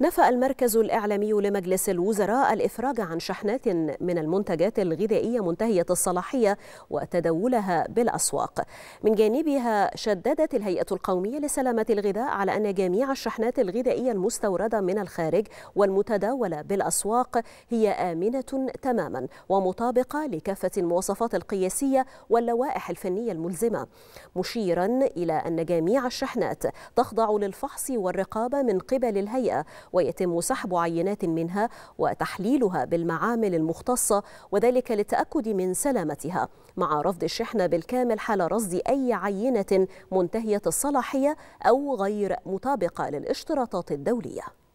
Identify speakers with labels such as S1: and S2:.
S1: نفى المركز الإعلامي لمجلس الوزراء الإفراج عن شحنات من المنتجات الغذائية منتهية الصلاحية وتداولها بالأسواق من جانبها شددت الهيئة القومية لسلامة الغذاء على أن جميع الشحنات الغذائية المستوردة من الخارج والمتداولة بالأسواق هي آمنة تماما ومطابقة لكافة المواصفات القياسية واللوائح الفنية الملزمة مشيرا إلى أن جميع الشحنات تخضع للفحص والرقابة من قبل الهيئة ويتم سحب عينات منها وتحليلها بالمعامل المختصة وذلك للتأكد من سلامتها مع رفض الشحنة بالكامل حال رصد أي عينة منتهية الصلاحية أو غير مطابقة للاشتراطات الدولية